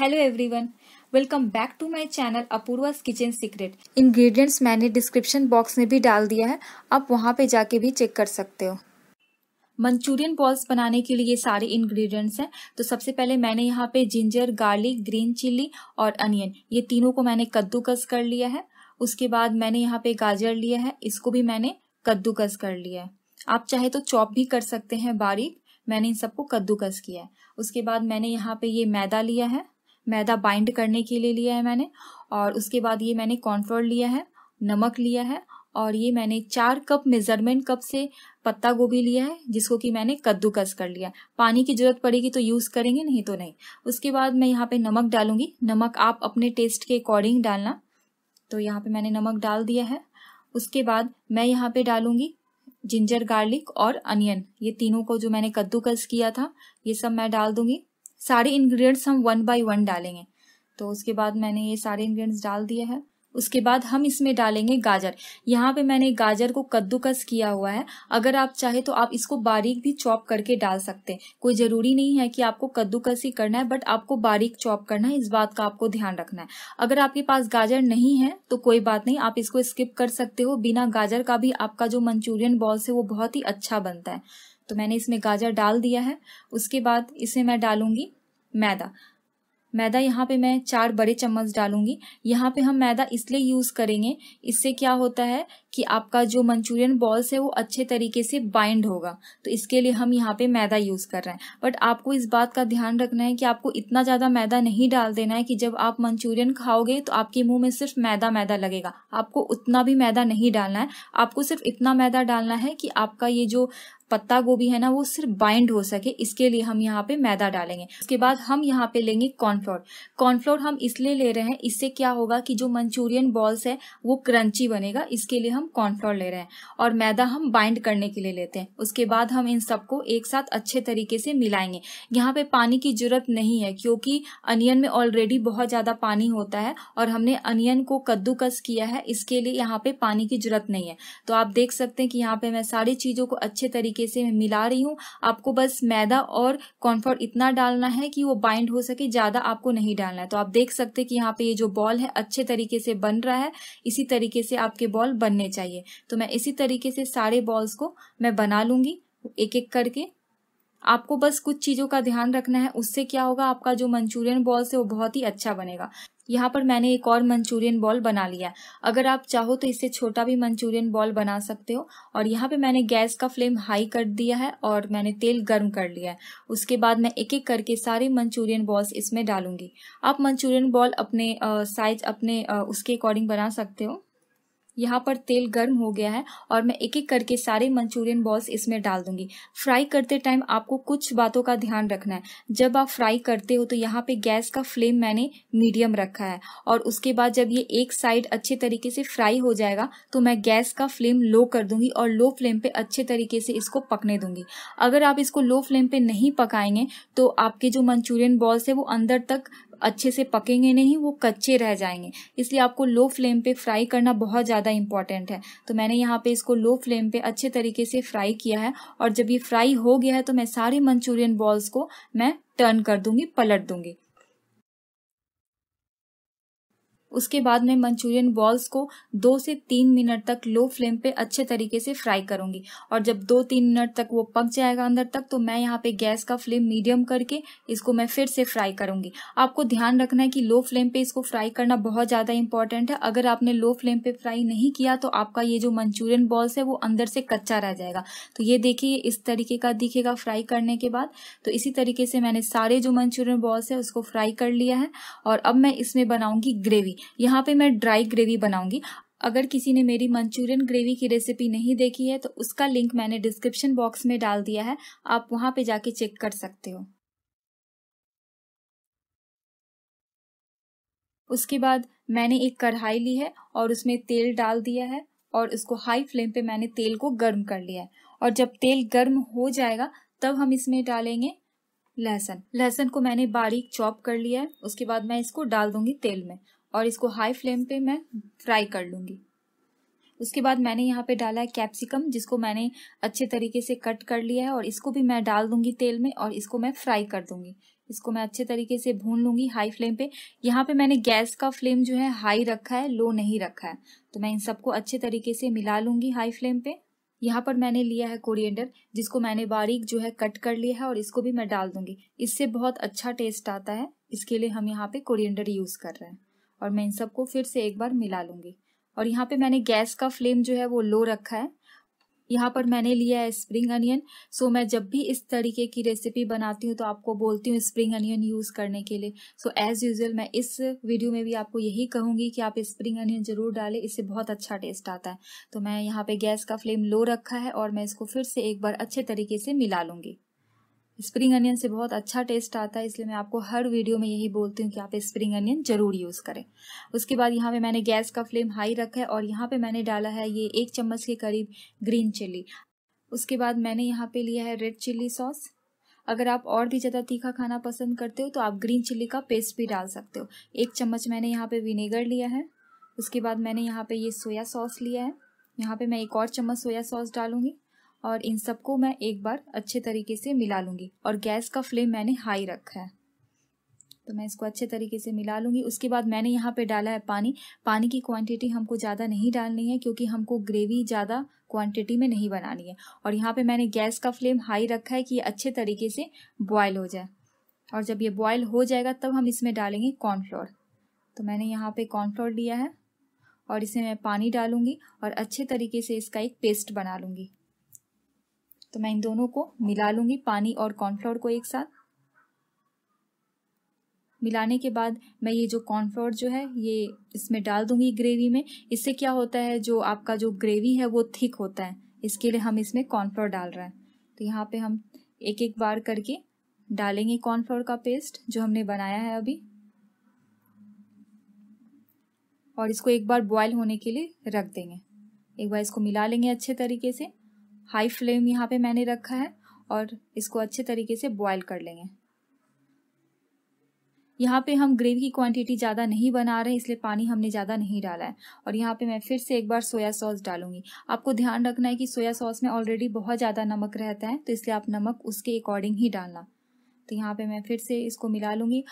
hello everyone welcome back to my channel Apoorva kitchen secret ingredients मैंने description box में भी डाल दिया है आप वहां पे जाके भी चेक कर सकते हो मंचूरियन बॉल्स बनाने के लिए ये सारे इंग्रेडिएंट्स हैं तो सबसे पहले मैंने यहाँ पे जिंजर गार्लिक ग्रीन चिल्ली और अनियन ये तीनों को मैंने कद्दूकस कर लिया है उसके बाद मैंने यहाँ पे गाजर लिया है इसको भी मैंने कद्दूकस कर लिया है आप चाहे तो चॉप भी कर सकते हैं बारीक मैंने इन सबको कद्दूकस किया है उसके बाद मैंने यहाँ पे ये मैदा लिया है मैदा बाइंड करने के लिए लिया है मैंने और उसके बाद ये मैंने कॉर्नफ्लोर लिया है नमक लिया है और ये मैंने चार कप मेजरमेंट कप से पत्ता गोभी लिया है जिसको कि मैंने कद्दूकस कर लिया पानी की जरूरत पड़ेगी तो यूज़ करेंगे नहीं तो नहीं उसके बाद मैं यहाँ पे नमक डालूंगी नमक आप अपने टेस्ट के अकॉर्डिंग डालना तो यहाँ पे मैंने नमक डाल दिया है उसके बाद मैं यहाँ पे डालूंगी जिंजर गार्लिक और अनियन ये तीनों को जो मैंने कद्दूकस किया था ये सब मैं डाल दूंगी सारे इंग्रेडिएंट्स हम वन बाय वन डालेंगे तो उसके बाद मैंने ये सारे इंग्रेडिएंट्स डाल दिया है उसके बाद हम इसमें डालेंगे गाजर यहाँ पे मैंने गाजर को कद्दूकस किया हुआ है अगर आप चाहे तो आप इसको बारीक भी चॉप करके डाल सकते हैं कोई ज़रूरी नहीं है कि आपको कद्दूकस ही करना है बट आपको बारीक चॉप करना है इस बात का आपको ध्यान रखना है अगर आपके पास गाजर नहीं है तो कोई बात नहीं आप इसको स्किप कर सकते हो बिना गाजर का भी आपका जो मंचूरियन बॉल्स है वो बहुत ही अच्छा बनता है तो मैंने इसमें गाजर डाल दिया है उसके बाद इसे मैं डालूँगी मैदा मैदा यहाँ पे मैं चार बड़े चम्मच डालूंगी यहाँ पे हम मैदा इसलिए यूज़ करेंगे इससे क्या होता है कि आपका जो मंचूरियन बॉल्स है वो अच्छे तरीके से बाइंड होगा तो इसके लिए हम यहाँ पे मैदा यूज़ कर रहे हैं बट आपको इस बात का ध्यान रखना है कि आपको इतना ज़्यादा मैदा नहीं डाल देना है कि जब आप मंचूरियन खाओगे तो आपके मुंह में सिर्फ मैदा मैदा लगेगा आपको उतना भी मैदा नहीं डालना है आपको सिर्फ इतना मैदा डालना है कि आपका ये जो पत्ता गोभी है ना वो सिर्फ बाइंड हो सके इसके लिए हम यहाँ पे मैदा डालेंगे उसके बाद हम यहाँ पे लेंगे कॉर्नफ्लोर कॉर्नफ्लोर हम इसलिए ले रहे हैं इससे क्या होगा कि जो मंचूरियन बॉल्स है वो क्रंची बनेगा इसके लिए हम कॉर्नफ्लोर ले रहे हैं और मैदा हम बाइंड करने के लिए लेते हैं उसके बाद हम इन सबको एक साथ अच्छे तरीके से मिलाएंगे यहाँ पे पानी की जरूरत नहीं है क्योंकि अनियन में ऑलरेडी बहुत ज्यादा पानी होता है और हमने अनियन को कद्दूकस किया है इसके लिए यहाँ पे पानी की जरूरत नहीं है तो आप देख सकते हैं कि यहाँ पे मैं सारी चीजों को अच्छे तरीके तरीके से मैं मिला रही हूँ आपको बस मैदा और कॉर्नफ्लोर इतना डालना है कि वो बाइंड हो सके ज़्यादा आपको नहीं डालना है तो आप देख सकते कि यहाँ पे ये जो बॉल है अच्छे तरीके से बन रहा है इसी तरीके से आपके बॉल बनने चाहिए तो मैं इसी तरीके से सारे बॉल्स को मैं बना लूंगी एक एक करके आपको बस कुछ चीज़ों का ध्यान रखना है उससे क्या होगा आपका जो मंचूरियन बॉल्स है वो बहुत ही अच्छा बनेगा यहाँ पर मैंने एक और मंचूरियन बॉल बना लिया अगर आप चाहो तो इससे छोटा भी मंचूरियन बॉल बना सकते हो और यहाँ पे मैंने गैस का फ्लेम हाई कर दिया है और मैंने तेल गर्म कर लिया है उसके बाद मैं एक एक करके सारे मंचूरियन बॉल्स इसमें डालूंगी आप मंचूरियन बॉल अपने साइज अपने उसके अकॉर्डिंग बना सकते हो यहाँ पर तेल गर्म हो गया है और मैं एक एक करके सारे मंचूरियन बॉल्स इसमें डाल दूंगी फ्राई करते टाइम आपको कुछ बातों का ध्यान रखना है जब आप फ्राई करते हो तो यहाँ पे गैस का फ्लेम मैंने मीडियम रखा है और उसके बाद जब ये एक साइड अच्छे तरीके से फ्राई हो जाएगा तो मैं गैस का फ्लेम लो कर दूंगी और लो फ्लेम पे अच्छे तरीके से इसको पकने दूंगी अगर आप इसको लो फ्लेम पे नहीं पकाएंगे तो आपके जो मंचूरियन बॉल्स है वो अंदर तक अच्छे से पकेंगे नहीं वो कच्चे रह जाएंगे इसलिए आपको लो फ्लेम पे फ्राई करना बहुत ज़्यादा इंपॉर्टेंट है तो मैंने यहाँ पे इसको लो फ्लेम पे अच्छे तरीके से फ्राई किया है और जब ये फ्राई हो गया है तो मैं सारे मंचूरियन बॉल्स को मैं टर्न कर दूंगी पलट दूंगी उसके बाद मैं मंचूरियन बॉल्स को दो से तीन मिनट तक लो फ्लेम पे अच्छे तरीके से फ्राई करूंगी और जब दो तीन मिनट तक वो पक जाएगा अंदर तक तो मैं यहाँ पे गैस का फ्लेम मीडियम करके इसको मैं फिर से फ्राई करूंगी आपको ध्यान रखना है कि लो फ्लेम पे इसको फ्राई करना बहुत ज़्यादा इंपॉर्टेंट है अगर आपने लो फ्लेम पे फ्राई नहीं किया तो आपका ये जो मंचूरियन बॉल्स है वो अंदर से कच्चा रह जाएगा तो ये देखिए इस तरीके का दिखेगा फ्राई करने के बाद तो इसी तरीके से मैंने सारे जो मंचूरियन बॉल्स है उसको फ्राई कर लिया है और अब मैं इसमें बनाऊंगी ग्रेवी यहाँ पे मैं ड्राई ग्रेवी बनाऊंगी अगर किसी ने मेरी मंचूरियन ग्रेवी की रेसिपी नहीं देखी है तो उसका लिंक मैंने डिस्क्रिप्शन बॉक्स में डाल दिया है आप वहाँ पे जाके चेक कर सकते हो उसके बाद मैंने एक कढ़ाई ली है और उसमें तेल डाल दिया है और उसको हाई फ्लेम पे मैंने तेल को गर्म कर लिया है और जब तेल गर्म हो जाएगा तब हम इसमें डालेंगे लहसन लहसन को मैंने बारीक चॉप कर लिया है उसके बाद मैं इसको डाल दूंगी तेल में और इसको हाई फ्लेम पे मैं फ्राई कर लूँगी उसके बाद मैंने यहाँ पे डाला है कैप्सिकम जिसको मैंने अच्छे तरीके से कट कर लिया है और इसको भी मैं डाल दूंगी तेल में और इसको मैं फ्राई कर दूंगी इसको मैं अच्छे तरीके से भून लूँगी हाई फ्लेम पे यहाँ पे मैंने गैस का फ्लेम जो है हाई रखा है लो नहीं रखा है तो मैं इन सबको अच्छे तरीके से मिला लूँगी हाई फ्लेम पे यहाँ पर मैंने लिया है कोरिएंडर जिसको मैंने बारीक जो है कट कर लिया है और इसको भी मैं डाल दूंगी इससे बहुत अच्छा टेस्ट आता है इसके लिए हम यहाँ पे कोरिएंडर यूज़ कर रहे हैं और मैं इन सबको फिर से एक बार मिला लूँगी और यहाँ पे मैंने गैस का फ्लेम जो है वो लो रखा है यहाँ पर मैंने लिया है स्प्रिंग अनियन सो मैं जब भी इस तरीके की रेसिपी बनाती हूँ तो आपको बोलती हूँ स्प्रिंग अनियन यूज़ करने के लिए सो एज़ यूजल मैं इस वीडियो में भी आपको यही कहूँगी कि आप स्प्रिंग अनियन ज़रूर डालें इससे बहुत अच्छा टेस्ट आता है तो मैं यहाँ पे गैस का फ्लेम लो रखा है और मैं इसको फिर से एक बार अच्छे तरीके से मिला लूँगी स्प्रिंग अनियन से बहुत अच्छा टेस्ट आता है इसलिए मैं आपको हर वीडियो में यही बोलती हूँ कि आप स्प्रिंग अनियन ज़रूर यूज़ करें उसके बाद यहाँ पे मैंने गैस का फ्लेम हाई रखा है और यहाँ पे मैंने डाला है ये एक चम्मच के करीब ग्रीन चिली उसके बाद मैंने यहाँ पे लिया है रेड चिली सॉस अगर आप और भी ज़्यादा तीखा खाना पसंद करते हो तो आप ग्रीन चिली का पेस्ट भी डाल सकते हो एक चम्मच मैंने यहाँ पे विनेगर लिया है उसके बाद मैंने यहाँ पे ये सोया सॉस लिया है यहाँ पे मैं एक और चम्मच सोया सॉस डालूंगी और इन सबको मैं एक बार अच्छे तरीके से मिला लूँगी और गैस का फ्लेम मैंने हाई रखा है तो मैं इसको अच्छे तरीके से मिला लूँगी उसके बाद मैंने यहाँ पे डाला है पानी पानी की क्वांटिटी हमको ज़्यादा नहीं डालनी है क्योंकि हमको ग्रेवी ज़्यादा क्वांटिटी में नहीं बनानी है और यहाँ पे मैंने गैस का फ्लेम हाई रखा है कि ये अच्छे तरीके से बॉयल हो जाए और जब ये बॉयल हो जाएगा तब हम इसमें डालेंगे कॉर्नफ्लोर तो मैंने यहाँ पर कॉर्नफ्लोर लिया है और इसे मैं पानी डालूँगी और अच्छे तरीके से इसका एक पेस्ट बना लूँगी तो मैं इन दोनों को मिला लूँगी पानी और कॉर्नफ्लोर को एक साथ मिलाने के बाद मैं ये जो कॉर्नफ्लोर जो है ये इसमें डाल दूंगी ग्रेवी में इससे क्या होता है जो आपका जो ग्रेवी है वो थिक होता है इसके लिए हम इसमें कॉर्नफ्लोर डाल रहे हैं तो यहाँ पे हम एक एक बार करके डालेंगे कॉर्नफ्लोर का पेस्ट जो हमने बनाया है अभी और इसको एक बार बॉयल होने के लिए रख देंगे एक बार इसको मिला लेंगे अच्छे तरीके से हाई फ्लेम यहाँ पे मैंने रखा है और इसको अच्छे तरीके से बॉयल कर लेंगे यहाँ पे हम ग्रेवी की क्वांटिटी ज़्यादा नहीं बना रहे इसलिए पानी हमने ज़्यादा नहीं डाला है और यहाँ पे मैं फिर से एक बार सोया सॉस डालूंगी आपको ध्यान रखना है कि सोया सॉस में ऑलरेडी बहुत ज़्यादा नमक रहता है तो इसलिए आप नमक उसके अकॉर्डिंग ही डालना तो यहाँ पे मैं फिर से इसको मिला लूँगी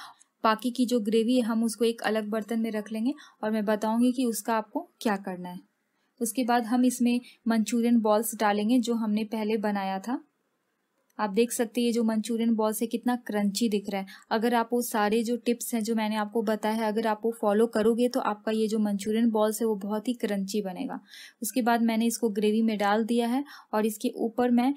बाकी की जो ग्रेवी है हम उसको एक अलग बर्तन में रख लेंगे और मैं बताऊँगी कि उसका आपको क्या करना है उसके बाद हम इसमें मंचूरियन बॉल्स डालेंगे जो हमने पहले बनाया था आप देख सकते हैं ये जो मंचूरियन बॉल्स है कितना क्रंची दिख रहा है अगर आप वो सारे जो टिप्स हैं जो मैंने आपको बताया है अगर आप वो फॉलो करोगे तो आपका ये जो मंचूरियन बॉल्स है वो बहुत ही क्रंची बनेगा उसके बाद मैंने इसको ग्रेवी में डाल दिया है और इसके ऊपर मैं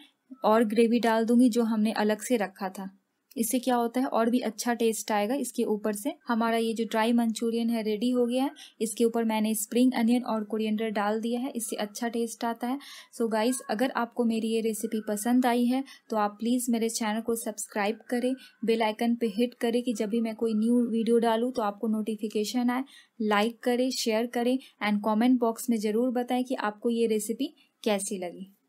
और ग्रेवी डाल दूंगी जो हमने अलग से रखा था इससे क्या होता है और भी अच्छा टेस्ट आएगा इसके ऊपर से हमारा ये जो ड्राई मंचूरियन है रेडी हो गया है इसके ऊपर मैंने स्प्रिंग अनियन और कोरिएंडर डाल दिया है इससे अच्छा टेस्ट आता है सो so गाइस अगर आपको मेरी ये रेसिपी पसंद आई है तो आप प्लीज़ मेरे चैनल को सब्सक्राइब करें बेल आइकन पे हिट करें कि जब भी मैं कोई न्यू वीडियो डालूँ तो आपको नोटिफिकेशन आए लाइक करें शेयर करें एंड कॉमेंट बॉक्स में ज़रूर बताएँ कि आपको ये रेसिपी कैसी लगी